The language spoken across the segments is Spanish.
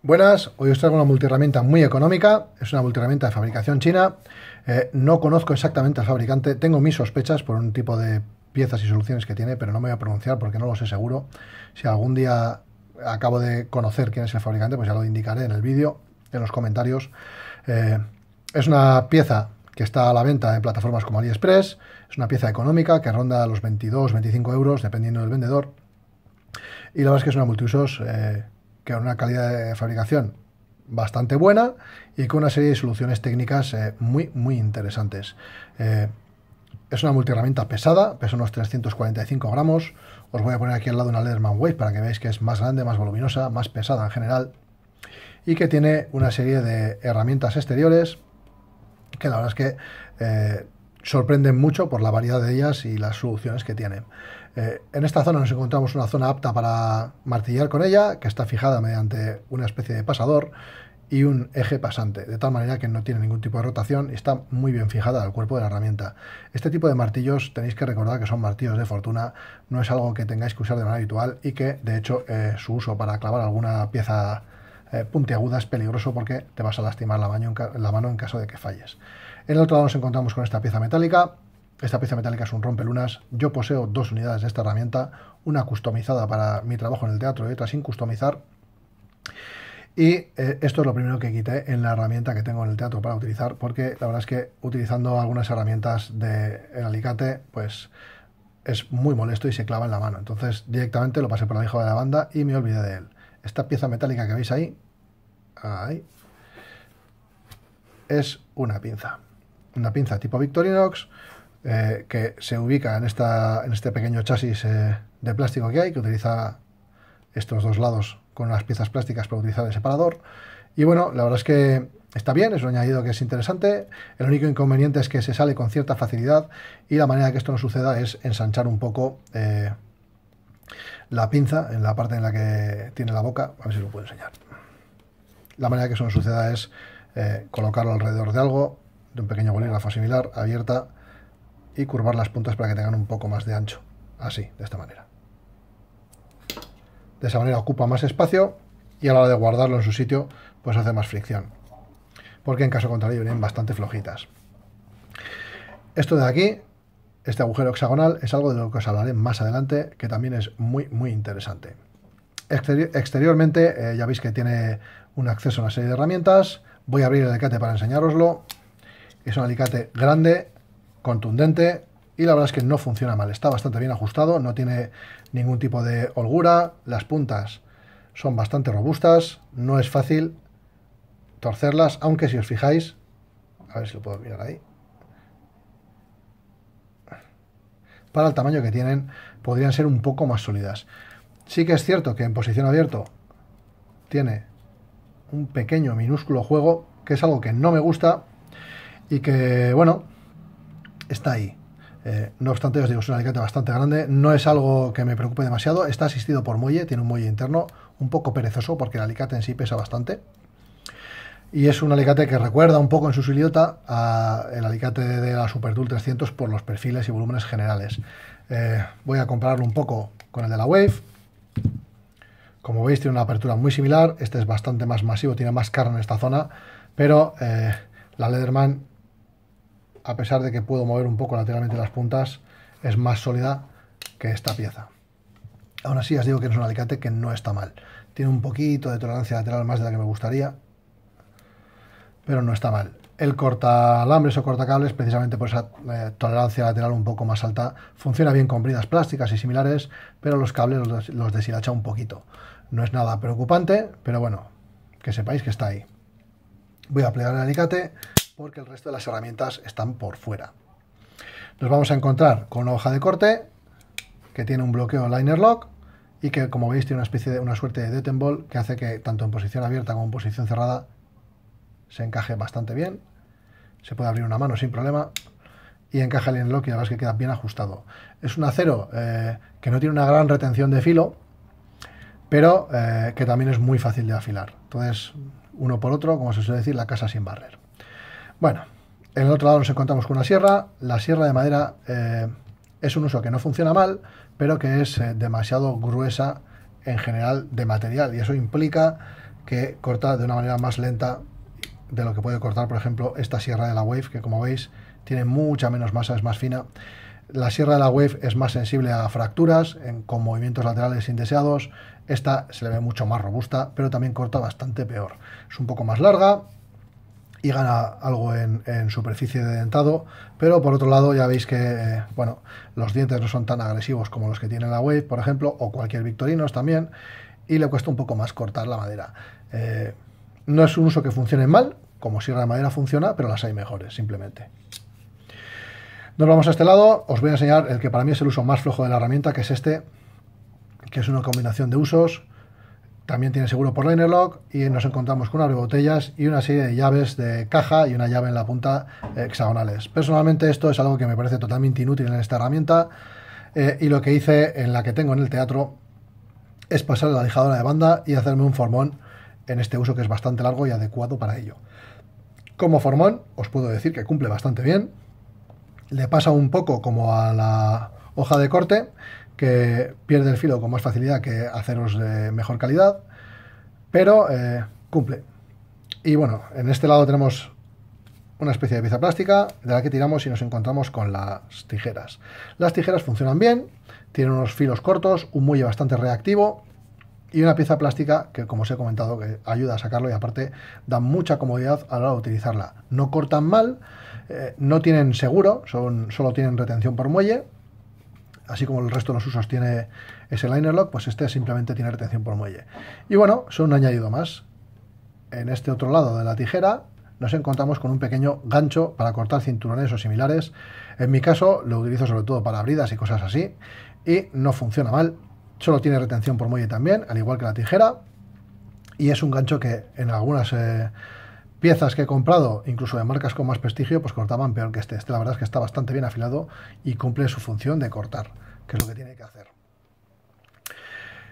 Buenas, hoy os traigo una multiherramienta muy económica, es una multiherramienta de fabricación china, eh, no conozco exactamente al fabricante, tengo mis sospechas por un tipo de piezas y soluciones que tiene, pero no me voy a pronunciar porque no lo sé seguro. Si algún día acabo de conocer quién es el fabricante, pues ya lo indicaré en el vídeo, en los comentarios. Eh, es una pieza que está a la venta en plataformas como AliExpress, es una pieza económica que ronda los 22-25 euros, dependiendo del vendedor, y la verdad es que es una multiusos... Eh, que una calidad de fabricación bastante buena y con una serie de soluciones técnicas eh, muy, muy interesantes. Eh, es una multiherramienta pesada, pesa unos 345 gramos. Os voy a poner aquí al lado una Leatherman Wave para que veáis que es más grande, más voluminosa, más pesada en general. Y que tiene una serie de herramientas exteriores que la verdad es que eh, sorprenden mucho por la variedad de ellas y las soluciones que tienen. Eh, en esta zona nos encontramos una zona apta para martillar con ella, que está fijada mediante una especie de pasador y un eje pasante, de tal manera que no tiene ningún tipo de rotación y está muy bien fijada al cuerpo de la herramienta. Este tipo de martillos tenéis que recordar que son martillos de fortuna, no es algo que tengáis que usar de manera habitual y que de hecho eh, su uso para clavar alguna pieza eh, puntiaguda es peligroso porque te vas a lastimar la, mano en, la mano en caso de que falles. En el otro lado nos encontramos con esta pieza metálica, esta pieza metálica es un rompe lunas. Yo poseo dos unidades de esta herramienta, una customizada para mi trabajo en el teatro y otra sin customizar. Y eh, esto es lo primero que quité en la herramienta que tengo en el teatro para utilizar, porque la verdad es que utilizando algunas herramientas de alicate, pues es muy molesto y se clava en la mano. Entonces directamente lo pasé por la hijo de la banda y me olvidé de él. Esta pieza metálica que veis ahí, ahí es una pinza. Una pinza tipo Victorinox eh, que se ubica en, esta, en este pequeño chasis eh, de plástico que hay, que utiliza estos dos lados con las piezas plásticas para utilizar el separador. Y bueno, la verdad es que está bien, es un añadido que es interesante. El único inconveniente es que se sale con cierta facilidad y la manera que esto no suceda es ensanchar un poco eh, la pinza en la parte en la que tiene la boca. A ver si lo puedo enseñar. La manera que eso no suceda es colocarlo alrededor de algo, de un pequeño bolígrafo similar, abierta, y curvar las puntas para que tengan un poco más de ancho. Así, de esta manera. De esa manera ocupa más espacio y a la hora de guardarlo en su sitio, pues hace más fricción. Porque en caso contrario vienen bastante flojitas. Esto de aquí, este agujero hexagonal, es algo de lo que os hablaré más adelante, que también es muy, muy interesante. exteriormente, eh, ya veis que tiene un acceso a una serie de herramientas. Voy a abrir el alicate para enseñároslo. Es un alicate grande, contundente y la verdad es que no funciona mal. Está bastante bien ajustado, no tiene ningún tipo de holgura, las puntas son bastante robustas, no es fácil torcerlas, aunque si os fijáis, a ver si lo puedo mirar ahí, para el tamaño que tienen podrían ser un poco más sólidas. Sí que es cierto que en posición abierto tiene un pequeño minúsculo juego, que es algo que no me gusta y que, bueno, está ahí. Eh, no obstante, os digo, es un alicate bastante grande, no es algo que me preocupe demasiado, está asistido por muelle, tiene un muelle interno un poco perezoso porque el alicate en sí pesa bastante. Y es un alicate que recuerda un poco en su silueta al alicate de la Super 300 por los perfiles y volúmenes generales. Eh, voy a compararlo un poco con el de la Wave. Como veis tiene una apertura muy similar, este es bastante más masivo, tiene más carne en esta zona, pero eh, la Leatherman a pesar de que puedo mover un poco lateralmente las puntas, es más sólida que esta pieza. Aún así, os digo que es un alicate que no está mal. Tiene un poquito de tolerancia lateral más de la que me gustaría, pero no está mal. El corta alambres o cortacables, precisamente por esa eh, tolerancia lateral un poco más alta, funciona bien con bridas plásticas y similares, pero los cables los, los deshilacha un poquito. No es nada preocupante, pero bueno, que sepáis que está ahí. Voy a plegar el alicate porque el resto de las herramientas están por fuera. Nos vamos a encontrar con una hoja de corte que tiene un bloqueo liner lock y que como veis tiene una especie de una suerte de detenbol que hace que tanto en posición abierta como en posición cerrada se encaje bastante bien. Se puede abrir una mano sin problema y encaja el liner lock y la verdad es que queda bien ajustado. Es un acero eh, que no tiene una gran retención de filo, pero eh, que también es muy fácil de afilar. Entonces, uno por otro, como se suele decir, la casa sin barrer. Bueno, en el otro lado nos encontramos con una sierra. La sierra de madera eh, es un uso que no funciona mal, pero que es eh, demasiado gruesa en general de material. Y eso implica que corta de una manera más lenta de lo que puede cortar, por ejemplo, esta sierra de la Wave, que como veis tiene mucha menos masa, es más fina. La sierra de la Wave es más sensible a fracturas, con movimientos laterales indeseados. Esta se le ve mucho más robusta, pero también corta bastante peor. Es un poco más larga, y gana algo en, superficie de dentado, pero por otro lado ya veis que eh, bueno, los dientes no son tan agresivos como los que tiene la Wave, por ejemplo, o cualquier Victorinos también, y le cuesta un poco más cortar la madera. Eh, no es un uso que funcione mal, como si la madera funciona, pero las hay mejores, simplemente. Nos vamos a este lado, os voy a enseñar el que para mí es el uso más flojo de la herramienta, que es este, que es una combinación de usos, también tiene seguro por lock y nos encontramos con unas botellas y una serie de llaves de caja y una llave en la punta hexagonales. Personalmente esto es algo que me parece totalmente inútil en esta herramienta eh, y lo que hice en la que tengo en el teatro es pasar la lijadora de banda y hacerme un formón en este uso que es bastante largo y adecuado para ello. Como formón os puedo decir que cumple bastante bien, le pasa un poco como a la hoja de corte que pierde el filo con más facilidad que aceros de mejor calidad, pero eh, cumple. Y bueno, en este lado tenemos una especie de pieza plástica de la que tiramos y nos encontramos con las tijeras. Las tijeras funcionan bien, tienen unos filos cortos, un muelle bastante reactivo y una pieza plástica que, como os he comentado, que ayuda a sacarlo y aparte da mucha comodidad a la hora de utilizarla. No cortan mal, eh, no tienen seguro, son, solo tienen retención por muelle así como el resto de los usos tiene ese liner lock, pues este simplemente tiene retención por muelle. Y bueno, son un añadido más. En este otro lado de la tijera nos encontramos con un pequeño gancho para cortar cinturones o similares. En mi caso lo utilizo sobre todo para bridas y cosas así y no funciona mal. Solo tiene retención por muelle también, al igual que la tijera. Y es un gancho que en algunas... Eh, piezas que he comprado, incluso de marcas con más prestigio, pues cortaban peor que este. Este la verdad es que está bastante bien afilado y cumple su función de cortar, que es lo que tiene que hacer.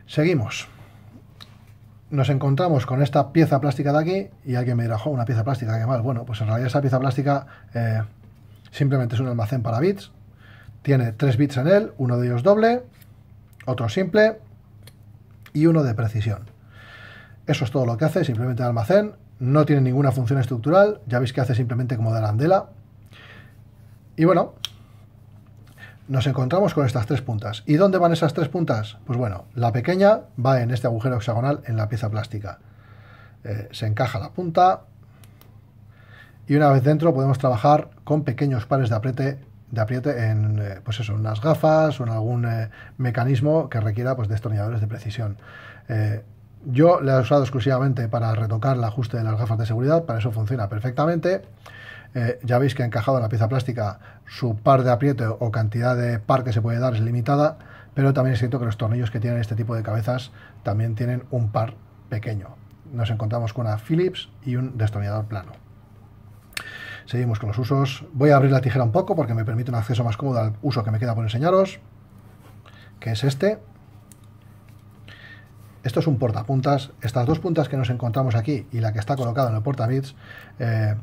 Seguimos. Nos encontramos con esta pieza plástica de aquí y alguien me dirá, jo, una pieza plástica, qué mal. Bueno, pues en realidad esa pieza plástica eh, simplemente es un almacén para bits. Tiene tres bits en él, uno de ellos doble, otro simple y uno de precisión. Eso es todo lo que hace, simplemente almacén, no tiene ninguna función estructural, ya veis que hace simplemente como de Y bueno, nos encontramos con estas tres puntas. ¿Y dónde van esas tres puntas? Pues bueno, la pequeña va en este agujero hexagonal en la pieza plástica. Eh, se encaja la punta y una vez dentro podemos trabajar con pequeños pares de apriete, de apriete en eh, pues unas gafas o en algún eh, mecanismo que requiera pues, destornilladores de precisión. Yo la he usado exclusivamente para retocar el ajuste de las gafas de seguridad, para eso funciona perfectamente. Eh, ya veis que ha encajado en la pieza plástica, su par de apriete o cantidad de par que se puede dar es limitada, pero también es cierto que los tornillos que tienen este tipo de cabezas también tienen un par pequeño. Nos encontramos con una Phillips y un destornillador plano. Seguimos con los usos. Voy a abrir la tijera un poco porque me permite un acceso más cómodo al uso que me queda por enseñaros, que es este. Esto es un portapuntas. Estas dos puntas que nos encontramos aquí y la que está colocada en el portabits eh,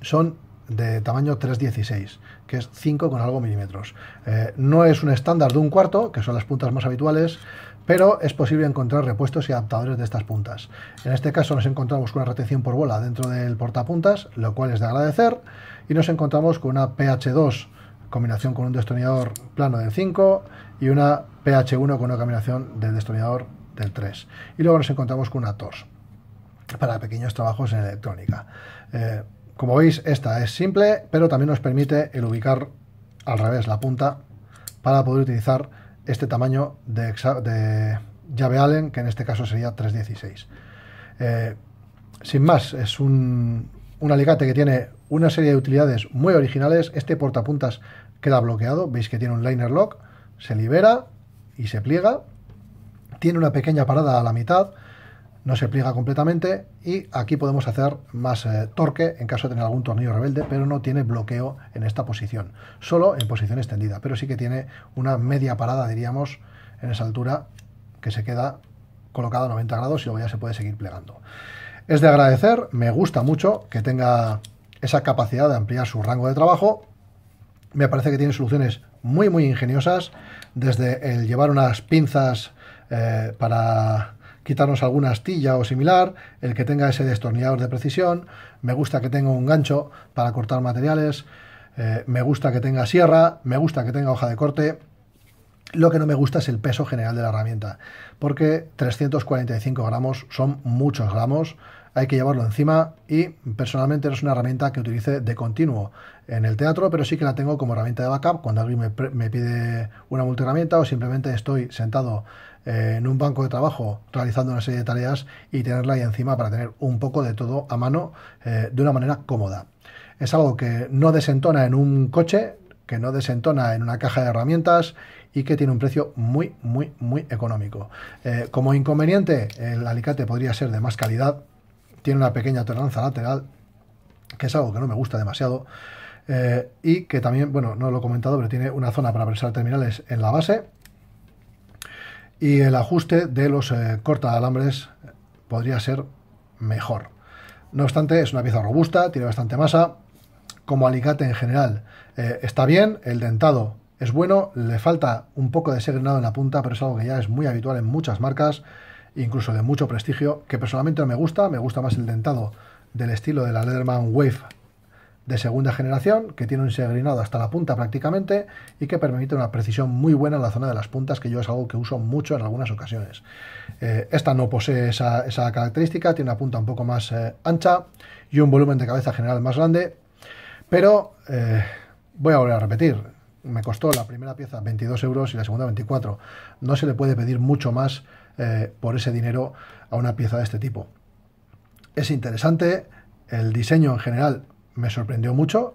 son de tamaño 316, que es 5 con algo milímetros. Eh, no es un estándar de un cuarto, que son las puntas más habituales, pero es posible encontrar repuestos y adaptadores de estas puntas. En este caso nos encontramos con una retención por bola dentro del portapuntas, lo cual es de agradecer, y nos encontramos con una PH2 combinación con un destornillador plano de 5 y una PH1 con una combinación del destornillador 3. Y luego nos encontramos con una TOS para pequeños trabajos en electrónica. Eh, como veis, esta es simple, pero también nos permite el ubicar al revés la punta para poder utilizar este tamaño de, llave Allen, que en este caso sería 316. Eh, sin más, es un, un alicate que tiene una serie de utilidades muy originales. Este portapuntas queda bloqueado, veis que tiene un liner lock, se libera y se pliega tiene una pequeña parada a la mitad, no se pliega completamente y aquí podemos hacer más eh, torque en caso de tener algún tornillo rebelde, pero no tiene bloqueo en esta posición, solo en posición extendida, pero sí que tiene una media parada, diríamos, en esa altura que se queda colocada a 90 grados y luego ya se puede seguir plegando. Es de agradecer, me gusta mucho que tenga esa capacidad de ampliar su rango de trabajo. Me parece que tiene soluciones muy muy ingeniosas, desde el llevar unas pinzas eh, para quitarnos alguna astilla o similar, el que tenga ese destornillador de precisión, me gusta que tenga un gancho para cortar materiales, eh, me gusta que tenga sierra, me gusta que tenga hoja de corte. Lo que no me gusta es el peso general de la herramienta, porque 345 gramos son muchos gramos, hay que llevarlo encima y personalmente no es una herramienta que utilice de continuo en el teatro, pero sí que la tengo como herramienta de backup cuando alguien me, me pide una multiherramienta o simplemente estoy sentado eh, en un banco de trabajo realizando una serie de tareas y tenerla ahí encima para tener un poco de todo a mano eh, de una manera cómoda. Es algo que no desentona en un coche, que no desentona en una caja de herramientas y que tiene un precio muy, muy, muy económico. Eh, como inconveniente, el alicate podría ser de más calidad, tiene una pequeña tolerancia lateral, que es algo que no me gusta demasiado. y que también, bueno, no lo he comentado, pero tiene una zona para presar terminales en la base y el ajuste de los eh, corta alambres podría ser mejor. No obstante, es una pieza robusta, tiene bastante masa, como alicate en general. Eh, está bien, el dentado es bueno, le falta un poco de segrenado en la punta, pero es algo que ya es muy habitual en muchas marcas, incluso de mucho prestigio, que personalmente no me gusta, me gusta más el dentado del estilo de la Leatherman Wave de segunda generación que tiene un segrinado hasta la punta prácticamente y que permite una precisión muy buena en la zona de las puntas, que yo es algo que uso mucho en algunas ocasiones. Eh, esta no posee esa, característica, tiene una punta un poco más eh, ancha y un volumen de cabeza general más grande, pero eh, voy a volver a repetir, me costó la primera pieza 22 euros y la segunda 24. No se le puede pedir mucho más por ese dinero a una pieza de este tipo. Es interesante, el diseño en general me sorprendió mucho.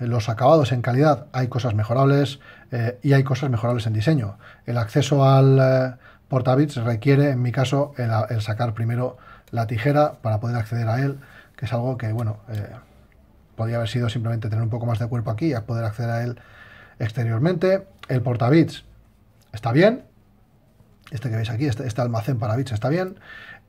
Eh, los acabados en calidad hay cosas mejorables eh, y hay cosas mejorables en diseño. El acceso al portavits eh, portabits requiere, en mi caso, el, sacar primero la tijera para poder acceder a él, que es algo que, bueno, podría haber sido simplemente tener un poco más de cuerpo aquí y poder acceder a él exteriormente. El portabits está bien. Este que veis aquí, este, este almacén para bits está bien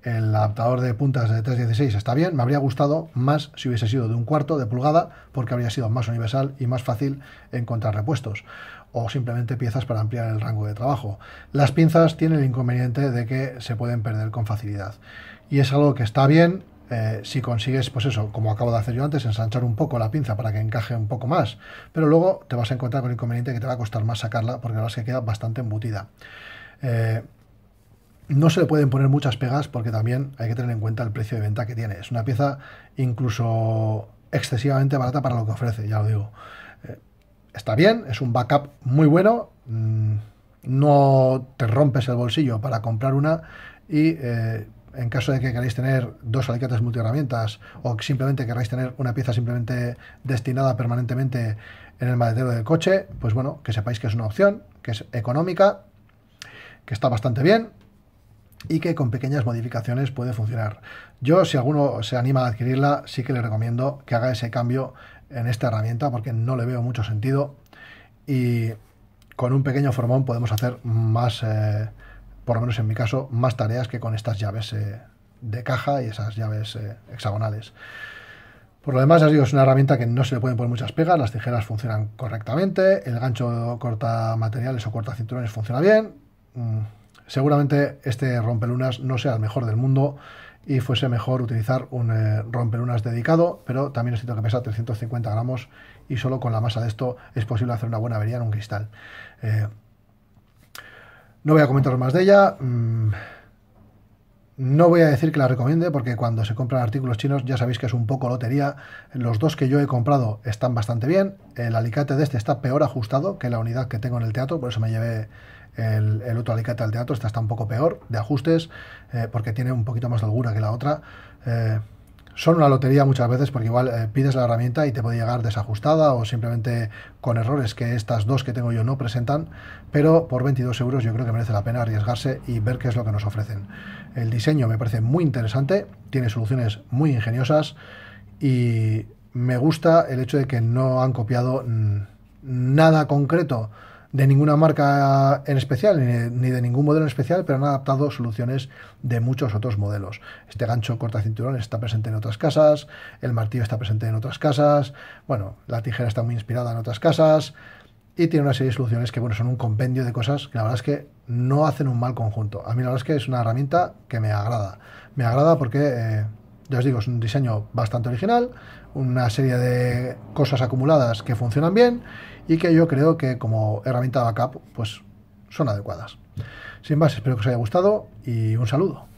el adaptador de puntas de 3.16 está bien, me habría gustado más si hubiese sido de un cuarto de pulgada porque habría sido más universal y más fácil encontrar repuestos o simplemente piezas para ampliar el rango de trabajo. Las pinzas tienen el inconveniente de que se pueden perder con facilidad y es algo que está bien eh, si consigues, pues eso, como acabo de hacer yo antes, ensanchar un poco la pinza para que encaje un poco más, pero luego te vas a encontrar con el inconveniente que te va a costar más sacarla porque la verdad es que queda bastante embutida. Eh, no se le pueden poner muchas pegas porque también hay que tener en cuenta el precio de venta que tiene. Es una pieza incluso excesivamente barata para lo que ofrece, ya lo digo. Eh, está bien, es un backup muy bueno. Mm, no te rompes el bolsillo para comprar una y eh, en caso de que queráis tener dos alicates multiherramientas o simplemente queráis tener una pieza simplemente destinada permanentemente en el maletero del coche, pues bueno, que sepáis que es una opción, que es económica, que está bastante bien y que con pequeñas modificaciones puede funcionar. Yo, si alguno se anima a adquirirla, sí que le recomiendo que haga ese cambio en esta herramienta porque no le veo mucho sentido y con un pequeño formón podemos hacer más, eh, por lo menos en mi caso, más tareas que con estas llaves eh, de caja y esas llaves eh, hexagonales. Por lo demás, ya os digo, es una herramienta que no se le pueden poner muchas pegas, las tijeras funcionan correctamente, el gancho corta materiales o corta cinturones funciona bien. Mm, Seguramente este rompelunas no sea el mejor del mundo y fuese mejor utilizar un eh, rompelunas dedicado, pero también es cierto que pesa 350 gramos y solo con la masa de esto es posible hacer una buena avería en un cristal. Eh, no voy a comentaros más de ella. Mm, no voy a decir que la recomiende porque cuando se compran artículos chinos ya sabéis que es un poco lotería. Los dos que yo he comprado están bastante bien. El alicate de este está peor ajustado que la unidad que tengo en el teatro, por eso me llevé el, otro Alicate al teatro, esta está un poco peor de ajustes, eh, porque tiene un poquito más de holgura que la otra. Eh, son una lotería muchas veces porque igual eh, pides la herramienta y te puede llegar desajustada o simplemente con errores que estas dos que tengo yo no presentan, pero por 22 euros yo creo que merece la pena arriesgarse y ver qué es lo que nos ofrecen. El diseño me parece muy interesante, tiene soluciones muy ingeniosas y me gusta el hecho de que no han copiado nada concreto de ninguna marca en especial, ni de, ningún modelo en especial, pero han adaptado soluciones de muchos otros modelos. Este gancho corta cinturón está presente en otras casas, el martillo está presente en otras casas, bueno, la tijera está muy inspirada en otras casas y tiene una serie de soluciones que, bueno, son un compendio de cosas que la verdad es que no hacen un mal conjunto. A mí la verdad es que es una herramienta que me agrada. Me agrada porque... Eh, ya os digo, es un diseño bastante original, una serie de cosas acumuladas que funcionan bien y que yo creo que como herramienta de backup pues son adecuadas. Sin más, espero que os haya gustado y un saludo.